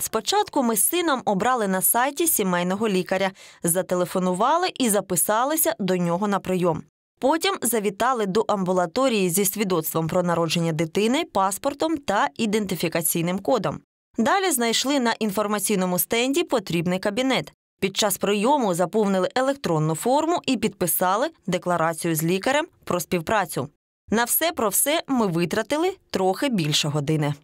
Спочатку ми з сином обрали на сайті сімейного лікаря, зателефонували і записалися до нього на прийом. Потім завітали до амбулаторії зі свідоцтвом про народження дитини, паспортом та ідентифікаційним кодом. Далі знайшли на інформаційному стенді потрібний кабінет. Під час прийому заповнили електронну форму і підписали декларацію з лікарем про співпрацю. На все про все ми витратили трохи більше години.